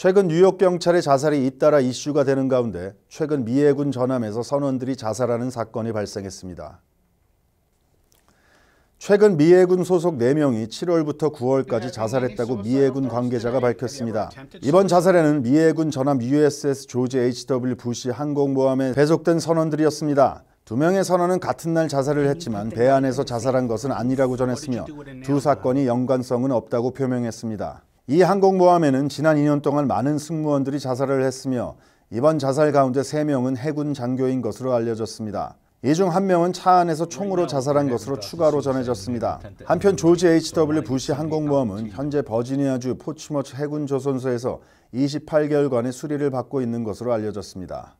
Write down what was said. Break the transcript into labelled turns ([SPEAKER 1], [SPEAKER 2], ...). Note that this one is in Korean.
[SPEAKER 1] 최근 뉴욕 경찰의 자살이 잇따라 이슈가 되는 가운데 최근 미해군 전함에서 선원들이 자살하는 사건이 발생했습니다. 최근 미해군 소속 4명이 7월부터 9월까지 자살했다고 미해군 관계자가 밝혔습니다. 이번 자살에는 미해군 전함 USS 조지 H.W. 부시 항공모함에 배속된 선원들이었습니다. 두 명의 선원은 같은 날 자살을 했지만 배 안에서 자살한 것은 아니라고 전했으며 두 사건이 연관성은 없다고 표명했습니다. 이 항공모함에는 지난 2년 동안 많은 승무원들이 자살을 했으며 이번 자살 가운데 3명은 해군 장교인 것으로 알려졌습니다. 이 중 한 명은 차 안에서 총으로 자살한 것으로 추가로 전해졌습니다. 한편 조지 H.W. 부시 항공모함은 현재 버지니아주 포츠머치 해군 조선소에서 28개월간의 수리를 받고 있는 것으로 알려졌습니다.